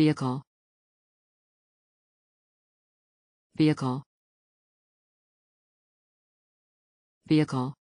vehicle vehicle vehicle